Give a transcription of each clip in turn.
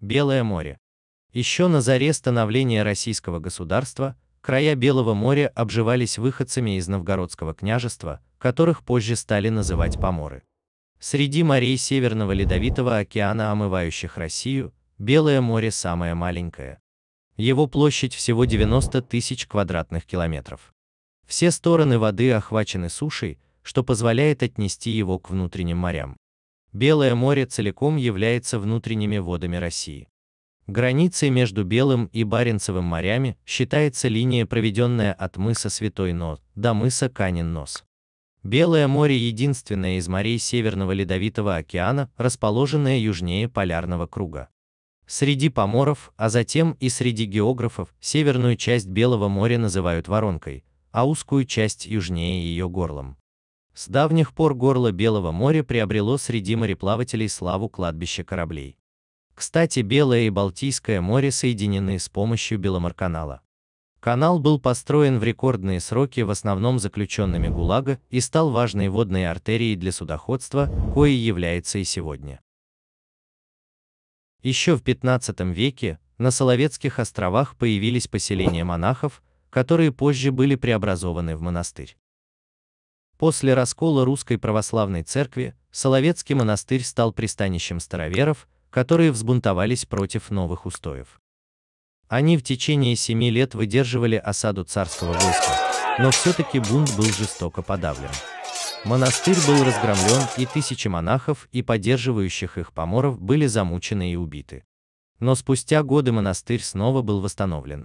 Белое море. Еще на заре становления российского государства края Белого моря обживались выходцами из Новгородского княжества, которых позже стали называть поморы. Среди морей Северного Ледовитого океана, омывающих Россию, Белое море самое маленькое. Его площадь всего 90 тысяч квадратных километров. Все стороны воды охвачены сушей, что позволяет отнести его к внутренним морям. Белое море целиком является внутренними водами России. Границей между Белым и Баренцевым морями считается линия, проведенная от мыса Святой Нос до мыса Канин-Нос. Белое море – единственное из морей Северного Ледовитого океана, расположенное южнее полярного круга. Среди поморов, а затем и среди географов, северную часть Белого моря называют воронкой, а узкую часть южнее ее горлом. С давних пор горло Белого моря приобрело среди мореплавателей славу кладбища кораблей. Кстати, Белое и Балтийское море соединены с помощью Беломорканала. Канал был построен в рекордные сроки в основном заключенными ГУЛАГа и стал важной водной артерией для судоходства, коей является и сегодня. Еще в 15 веке на Соловецких островах появились поселения монахов, которые позже были преобразованы в монастырь. После раскола Русской Православной Церкви Соловецкий монастырь стал пристанищем староверов, которые взбунтовались против новых устоев. Они в течение семи лет выдерживали осаду царского войска, но все-таки бунт был жестоко подавлен. Монастырь был разгромлен, и тысячи монахов и поддерживающих их поморов были замучены и убиты. Но спустя годы монастырь снова был восстановлен.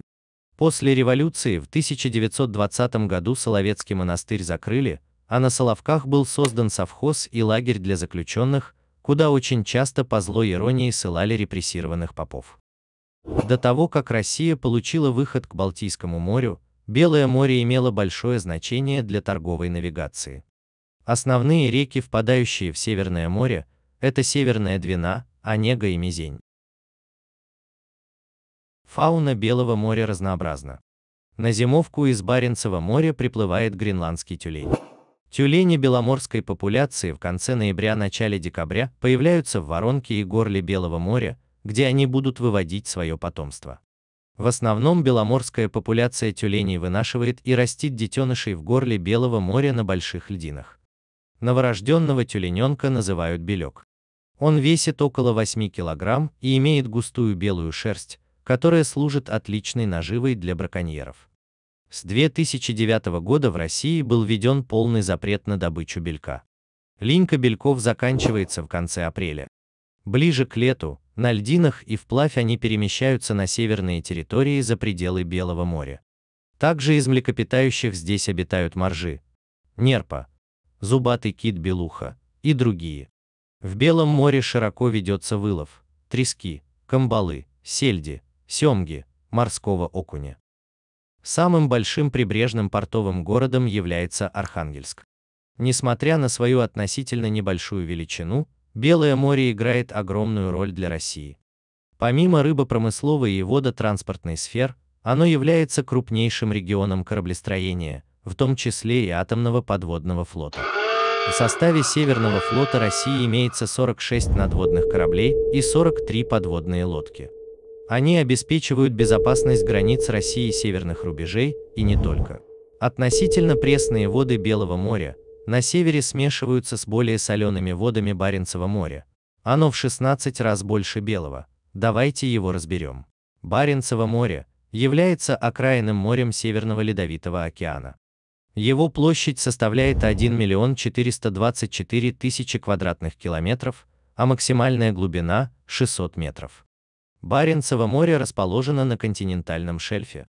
После революции в 1920 году Соловецкий монастырь закрыли, а на Соловках был создан совхоз и лагерь для заключенных, куда очень часто по злой иронии ссылали репрессированных попов. До того, как Россия получила выход к Балтийскому морю, Белое море имело большое значение для торговой навигации. Основные реки, впадающие в Северное море, это Северная Двина, Онега и Мизень. Фауна Белого моря разнообразна. На зимовку из Баренцева моря приплывает гренландский тюлень. Тюлени беломорской популяции в конце ноября-начале декабря появляются в воронке и горле Белого моря, где они будут выводить свое потомство. В основном беломорская популяция тюленей вынашивает и растит детенышей в горле Белого моря на больших льдинах. Новорожденного тюлененка называют белек. Он весит около 8 килограмм и имеет густую белую шерсть, которая служит отличной наживой для браконьеров. С 2009 года в России был введен полный запрет на добычу белька. Линька бельков заканчивается в конце апреля. Ближе к лету, на льдинах и вплавь они перемещаются на северные территории за пределы Белого моря. Также из млекопитающих здесь обитают моржи, нерпа, зубатый кит белуха и другие. В Белом море широко ведется вылов, трески, камбалы, сельди, семги, морского окуня. Самым большим прибрежным портовым городом является Архангельск. Несмотря на свою относительно небольшую величину, Белое море играет огромную роль для России. Помимо рыбопромысловой и водотранспортной сфер, оно является крупнейшим регионом кораблестроения, в том числе и атомного подводного флота. В составе Северного флота России имеется 46 надводных кораблей и 43 подводные лодки. Они обеспечивают безопасность границ России и северных рубежей, и не только. Относительно пресные воды Белого моря на севере смешиваются с более солеными водами Баренцева моря. Оно в 16 раз больше белого. Давайте его разберем. Баренцево море является окраинным морем Северного Ледовитого океана. Его площадь составляет 1 миллион 424 тысячи квадратных километров, а максимальная глубина – 600 метров. Баренцево море расположено на континентальном шельфе.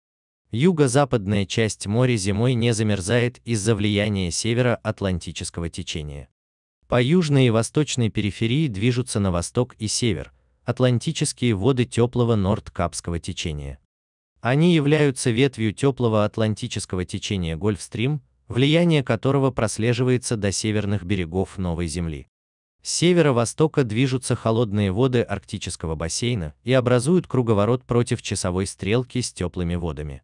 Юго-западная часть моря зимой не замерзает из-за влияния северо-атлантического течения. По южной и восточной периферии движутся на восток и север атлантические воды теплого Нордкапского течения. Они являются ветвью теплого атлантического течения Гольфстрим, влияние которого прослеживается до северных берегов Новой Земли северо-востока движутся холодные воды арктического бассейна и образуют круговорот против часовой стрелки с теплыми водами.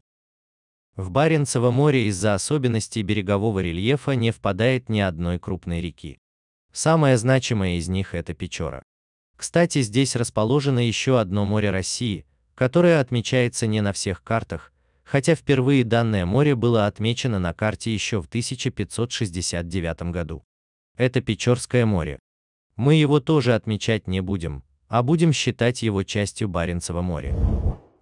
В Баренцево море из-за особенностей берегового рельефа не впадает ни одной крупной реки. Самая значимая из них – это Печора. Кстати, здесь расположено еще одно море России, которое отмечается не на всех картах, хотя впервые данное море было отмечено на карте еще в 1569 году. Это Печорское море. Мы его тоже отмечать не будем, а будем считать его частью Баренцева моря.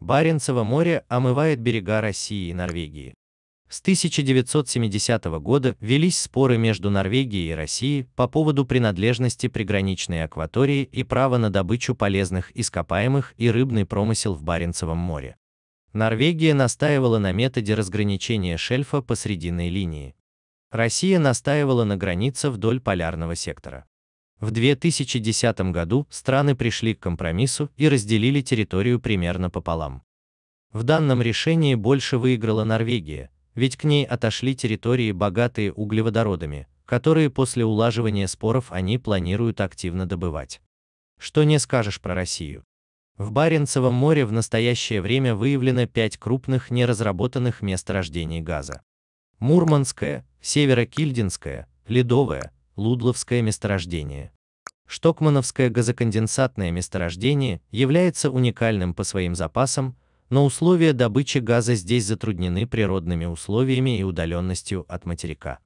Баренцево море омывает берега России и Норвегии. С 1970 года велись споры между Норвегией и Россией по поводу принадлежности приграничной акватории и права на добычу полезных ископаемых и рыбный промысел в Баренцевом море. Норвегия настаивала на методе разграничения шельфа по срединной линии. Россия настаивала на границе вдоль полярного сектора. В 2010 году страны пришли к компромиссу и разделили территорию примерно пополам. В данном решении больше выиграла Норвегия, ведь к ней отошли территории, богатые углеводородами, которые после улаживания споров они планируют активно добывать. Что не скажешь про Россию. В Баренцевом море в настоящее время выявлено пять крупных неразработанных месторождений газа. Мурманское, Северокильдинское, Ледовое, Лудловское месторождение, Штокмановское газоконденсатное месторождение является уникальным по своим запасам, но условия добычи газа здесь затруднены природными условиями и удаленностью от материка.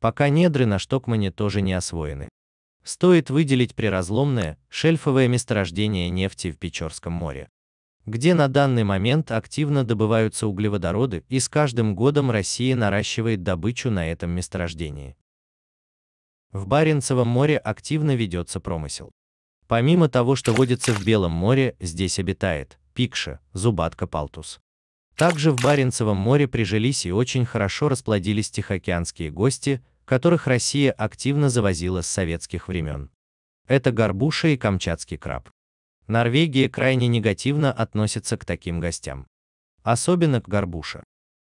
Пока недры на Штокмане тоже не освоены. Стоит выделить приразломное, шельфовое месторождение нефти в Печорском море, где на данный момент активно добываются углеводороды и с каждым годом Россия наращивает добычу на этом месторождении. В Баренцевом море активно ведется промысел. Помимо того, что водится в Белом море, здесь обитает пикша, зубатка палтус. Также в Баренцевом море прижились и очень хорошо расплодились тихоокеанские гости, которых Россия активно завозила с советских времен. Это горбуша и камчатский краб. Норвегия крайне негативно относится к таким гостям. Особенно к горбуше.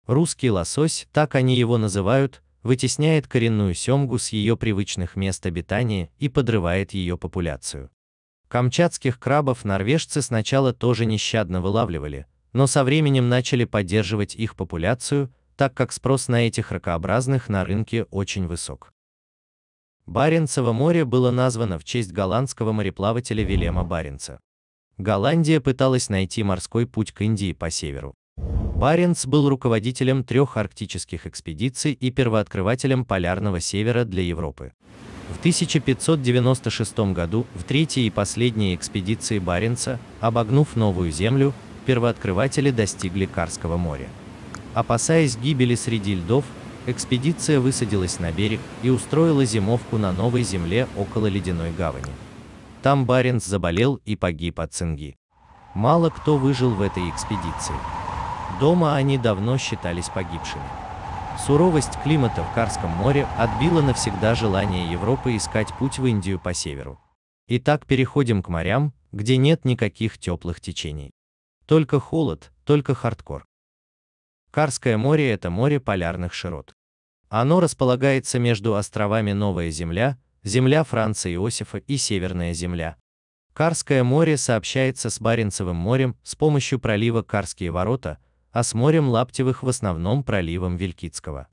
Русский лосось, так они его называют, вытесняет коренную семгу с ее привычных мест обитания и подрывает ее популяцию. Камчатских крабов норвежцы сначала тоже нещадно вылавливали, но со временем начали поддерживать их популяцию, так как спрос на этих ракообразных на рынке очень высок. Баренцево море было названо в честь голландского мореплавателя Вильяма Баренца. Голландия пыталась найти морской путь к Индии по северу. Баренц был руководителем трех арктических экспедиций и первооткрывателем полярного севера для Европы. В 1596 году, в третьей и последней экспедиции Баренца, обогнув Новую Землю, первооткрыватели достигли Карского моря. Опасаясь гибели среди льдов, экспедиция высадилась на берег и устроила зимовку на Новой Земле около Ледяной гавани. Там Баренц заболел и погиб от цинги. Мало кто выжил в этой экспедиции. Дома они давно считались погибшими. Суровость климата в Карском море отбила навсегда желание Европы искать путь в Индию по северу. Итак, переходим к морям, где нет никаких теплых течений. Только холод, только хардкор. Карское море – это море полярных широт. Оно располагается между островами Новая Земля, земля Франца Иосифа и Северная Земля. Карское море сообщается с Баренцевым морем с помощью пролива Карские ворота – а с морем Лаптевых в основном проливом Вилькицкого.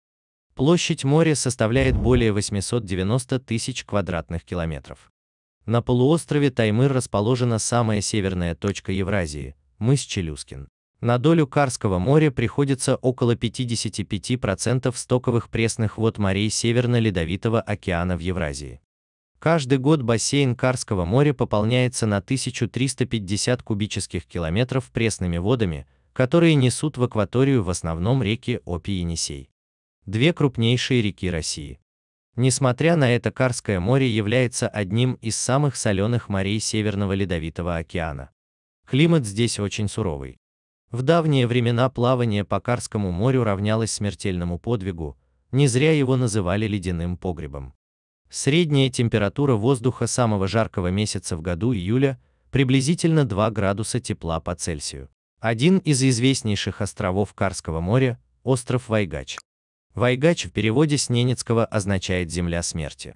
Площадь моря составляет более 890 тысяч квадратных километров. На полуострове Таймыр расположена самая северная точка Евразии – мыс Челюскин. На долю Карского моря приходится около 55% стоковых пресных вод морей Северно-Ледовитого океана в Евразии. Каждый год бассейн Карского моря пополняется на 1350 кубических километров пресными водами – которые несут в акваторию в основном реки Опи и Енисей. Две крупнейшие реки России. Несмотря на это, Карское море является одним из самых соленых морей Северного Ледовитого океана. Климат здесь очень суровый. В давние времена плавание по Карскому морю равнялось смертельному подвигу, не зря его называли ледяным погребом. Средняя температура воздуха самого жаркого месяца в году июля приблизительно 2 градуса тепла по Цельсию. Один из известнейших островов Карского моря – остров Вайгач. Вайгач в переводе с ненецкого означает «земля смерти».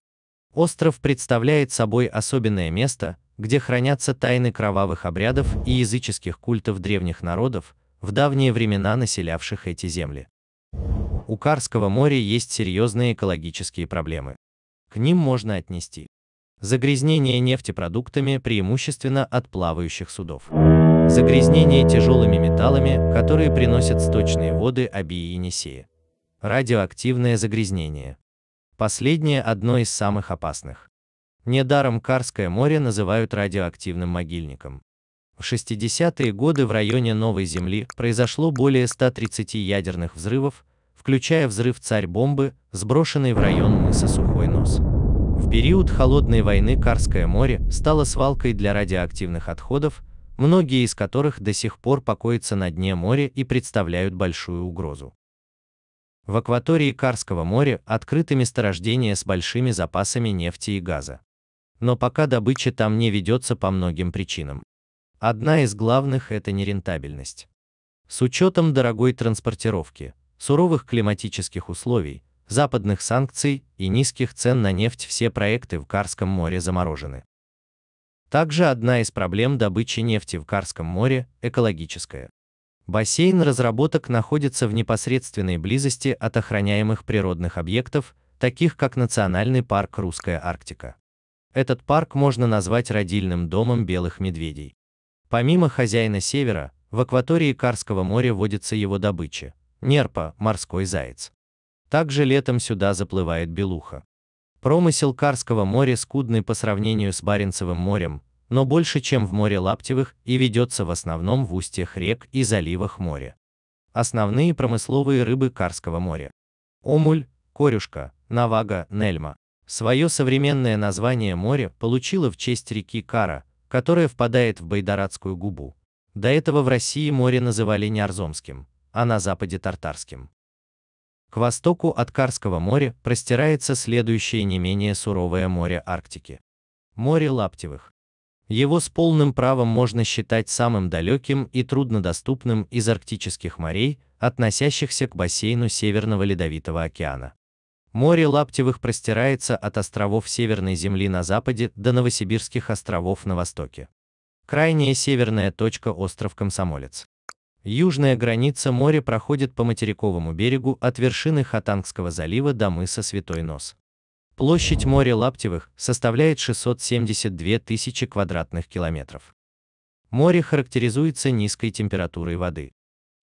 Остров представляет собой особенное место, где хранятся тайны кровавых обрядов и языческих культов древних народов, в давние времена населявших эти земли. У Карского моря есть серьезные экологические проблемы. К ним можно отнести загрязнение нефтепродуктами преимущественно от плавающих судов. Загрязнение тяжелыми металлами, которые приносят сточные воды Аби и Енисея. Радиоактивное загрязнение. Последнее одно из самых опасных. Недаром Карское море называют радиоактивным могильником. В 60-е годы в районе Новой Земли произошло более 130 ядерных взрывов, включая взрыв царь-бомбы, сброшенный в район мыса Сухой Нос. В период Холодной войны Карское море стало свалкой для радиоактивных отходов, многие из которых до сих пор покоятся на дне моря и представляют большую угрозу. В акватории Карского моря открыты месторождения с большими запасами нефти и газа. Но пока добыча там не ведется по многим причинам. Одна из главных – это нерентабельность. С учетом дорогой транспортировки, суровых климатических условий, западных санкций и низких цен на нефть все проекты в Карском море заморожены. Также одна из проблем добычи нефти в Карском море – экологическая. Бассейн разработок находится в непосредственной близости от охраняемых природных объектов, таких как Национальный парк «Русская Арктика». Этот парк можно назвать родильным домом белых медведей. Помимо хозяина севера, в акватории Карского моря водится его добыча – нерпа, морской заяц. Также летом сюда заплывает белуха. Промысел Карского моря скудный по сравнению с Баренцевым морем, но больше, чем в море Лаптевых и ведется в основном в устьях рек и заливах моря. Основные промысловые рыбы Карского моря. Омуль, корюшка, навага, нельма. Свое современное название море получило в честь реки Кара, которая впадает в Байдарадскую губу. До этого в России море называли не Арзомским, а на западе Тартарским. К востоку от Карского моря простирается следующее не менее суровое море Арктики. Море Лаптевых. Его с полным правом можно считать самым далеким и труднодоступным из арктических морей, относящихся к бассейну Северного Ледовитого океана. Море Лаптевых простирается от островов Северной Земли на западе до Новосибирских островов на востоке. Крайняя северная точка остров Комсомолец. Южная граница моря проходит по материковому берегу от вершины Хатангского залива до мыса Святой Нос. Площадь моря Лаптевых составляет 672 тысячи квадратных километров. Море характеризуется низкой температурой воды.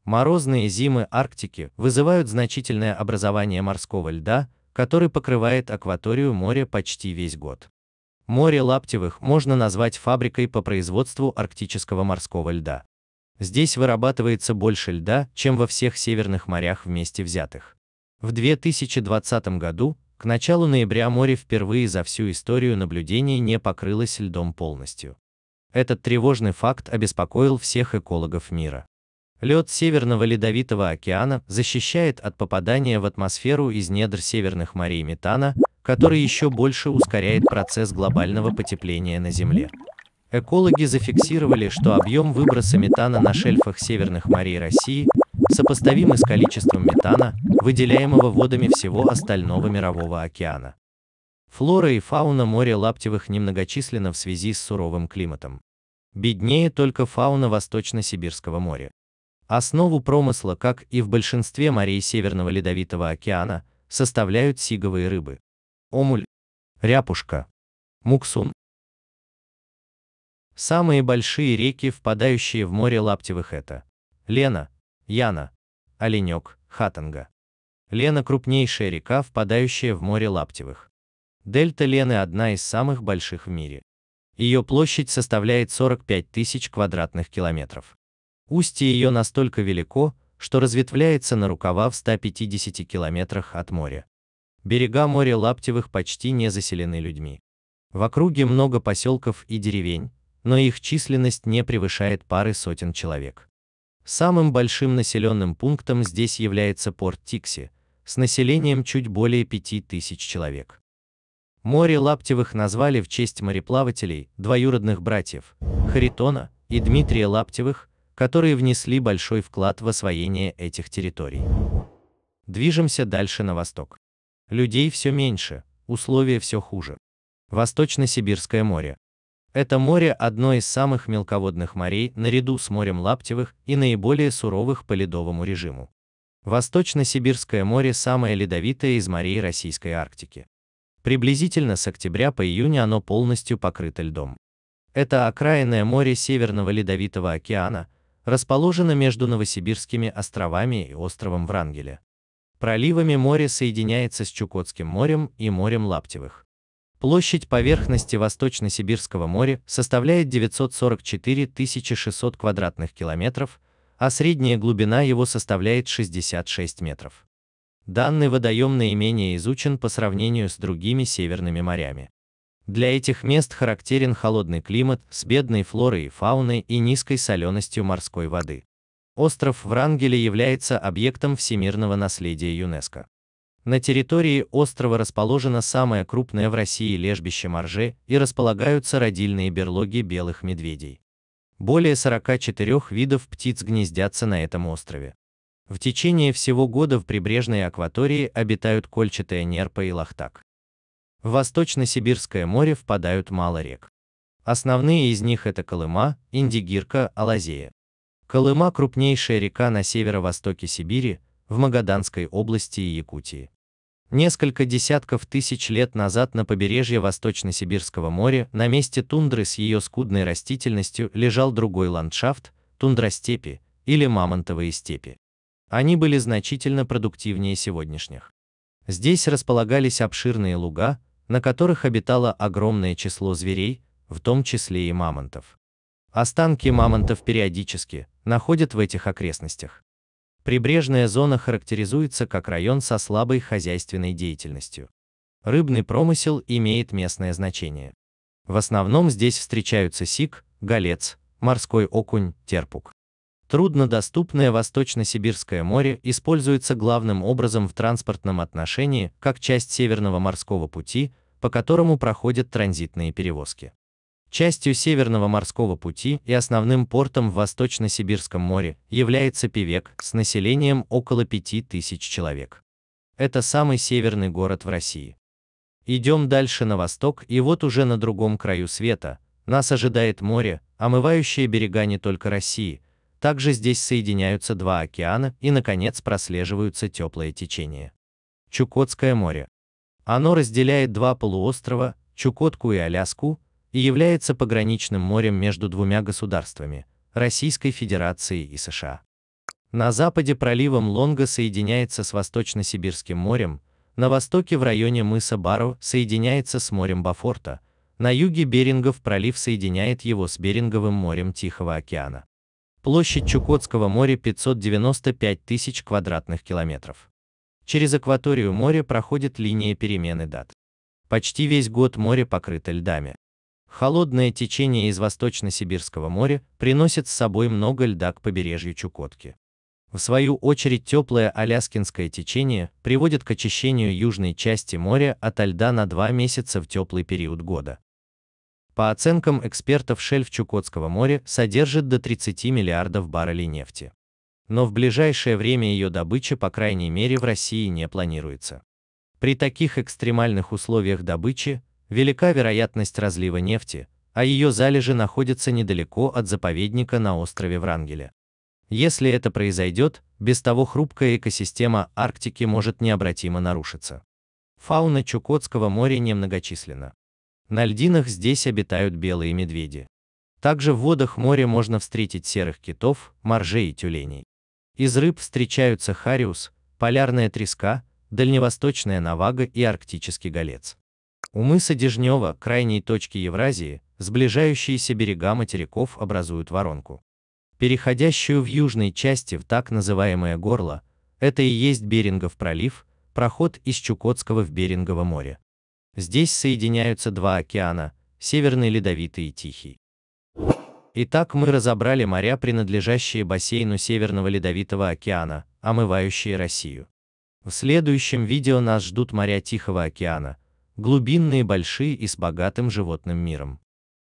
Морозные зимы Арктики вызывают значительное образование морского льда, который покрывает акваторию моря почти весь год. Море Лаптевых можно назвать фабрикой по производству арктического морского льда. Здесь вырабатывается больше льда, чем во всех северных морях вместе взятых. В 2020 году, к началу ноября море впервые за всю историю наблюдений не покрылось льдом полностью. Этот тревожный факт обеспокоил всех экологов мира. Лед Северного Ледовитого океана защищает от попадания в атмосферу из недр северных морей метана, который еще больше ускоряет процесс глобального потепления на Земле. Экологи зафиксировали, что объем выброса метана на шельфах северных морей России сопоставимы с количеством метана, выделяемого водами всего остального мирового океана. Флора и фауна моря Лаптевых немногочисленна в связи с суровым климатом. Беднее только фауна Восточно-Сибирского моря. Основу промысла, как и в большинстве морей Северного Ледовитого океана, составляют сиговые рыбы. Омуль, ряпушка, муксун, Самые большие реки, впадающие в море Лаптевых это Лена, Яна, Оленек, Хатанга. Лена – крупнейшая река, впадающая в море Лаптевых. Дельта Лены – одна из самых больших в мире. Ее площадь составляет 45 тысяч квадратных километров. Устье ее настолько велико, что разветвляется на рукава в 150 километрах от моря. Берега моря Лаптевых почти не заселены людьми. В округе много поселков и деревень, но их численность не превышает пары сотен человек. Самым большим населенным пунктом здесь является порт Тикси, с населением чуть более 5000 человек. Море Лаптевых назвали в честь мореплавателей, двоюродных братьев, Харитона и Дмитрия Лаптевых, которые внесли большой вклад в освоение этих территорий. Движемся дальше на восток. Людей все меньше, условия все хуже. Восточно-Сибирское море. Это море одно из самых мелководных морей наряду с морем Лаптевых и наиболее суровых по ледовому режиму. Восточно-Сибирское море самое ледовитое из морей Российской Арктики. Приблизительно с октября по июнь оно полностью покрыто льдом. Это окраинное море Северного Ледовитого океана, расположено между Новосибирскими островами и островом Врангеля. Проливами море соединяется с Чукотским морем и морем Лаптевых. Площадь поверхности Восточно-Сибирского моря составляет 944 600 квадратных километров, а средняя глубина его составляет 66 метров. Данный водоем наименее изучен по сравнению с другими северными морями. Для этих мест характерен холодный климат с бедной флорой и фауной и низкой соленостью морской воды. Остров Врангеля является объектом всемирного наследия ЮНЕСКО. На территории острова расположено самое крупное в России лежбище моржи и располагаются родильные берлоги белых медведей. Более 44 видов птиц гнездятся на этом острове. В течение всего года в прибрежной акватории обитают кольчатая нерпа и лахтак. В Восточно-Сибирское море впадают мало рек. Основные из них это Колыма, Индигирка, Алазея. Колыма – крупнейшая река на северо-востоке Сибири, в Магаданской области и Якутии. Несколько десятков тысяч лет назад на побережье Восточно-Сибирского моря, на месте тундры с ее скудной растительностью, лежал другой ландшафт – тундростепи или мамонтовые степи. Они были значительно продуктивнее сегодняшних. Здесь располагались обширные луга, на которых обитало огромное число зверей, в том числе и мамонтов. Останки мамонтов периодически находят в этих окрестностях. Прибрежная зона характеризуется как район со слабой хозяйственной деятельностью. Рыбный промысел имеет местное значение. В основном здесь встречаются сик, галец, морской окунь, терпук. Труднодоступное Восточно-Сибирское море используется главным образом в транспортном отношении как часть Северного морского пути, по которому проходят транзитные перевозки. Частью Северного морского пути и основным портом в Восточно-Сибирском море является Певек с населением около 5000 человек. Это самый северный город в России. Идем дальше на восток и вот уже на другом краю света, нас ожидает море, омывающее берега не только России, также здесь соединяются два океана и, наконец, прослеживаются теплые течения. Чукотское море. Оно разделяет два полуострова, Чукотку и Аляску, и является пограничным морем между двумя государствами – Российской Федерацией и США. На западе проливом Лонга соединяется с Восточно-Сибирским морем, на востоке в районе мыса Баро соединяется с морем Бафорта, на юге Берингов пролив соединяет его с Беринговым морем Тихого океана. Площадь Чукотского моря 595 тысяч квадратных километров. Через акваторию моря проходит линия перемены дат. Почти весь год море покрыто льдами. Холодное течение из Восточно-Сибирского моря приносит с собой много льда к побережью Чукотки. В свою очередь теплое аляскинское течение приводит к очищению южной части моря от льда на два месяца в теплый период года. По оценкам экспертов, шельф Чукотского моря содержит до 30 миллиардов баррелей нефти. Но в ближайшее время ее добыча, по крайней мере, в России не планируется. При таких экстремальных условиях добычи велика вероятность разлива нефти, а ее залежи находятся недалеко от заповедника на острове Врангеля. Если это произойдет, без того хрупкая экосистема Арктики может необратимо нарушиться. Фауна Чукотского моря немногочисленна. На льдинах здесь обитают белые медведи. Также в водах моря можно встретить серых китов, моржей и тюленей. Из рыб встречаются хариус, полярная треска, дальневосточная навага и арктический голец. У мыса Дежнева, крайней точки Евразии, сближающиеся берега материков образуют воронку, переходящую в южной части в так называемое горло, это и есть Берингов пролив, проход из Чукотского в Берингово море. Здесь соединяются два океана, Северный Ледовитый и Тихий. Итак, мы разобрали моря, принадлежащие бассейну Северного Ледовитого океана, омывающие Россию. В следующем видео нас ждут моря Тихого океана – глубинные большие и с богатым животным миром.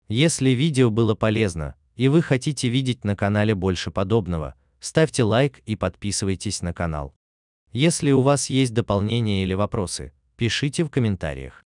Если видео было полезно, и вы хотите видеть на канале больше подобного, ставьте лайк и подписывайтесь на канал. Если у вас есть дополнения или вопросы, пишите в комментариях.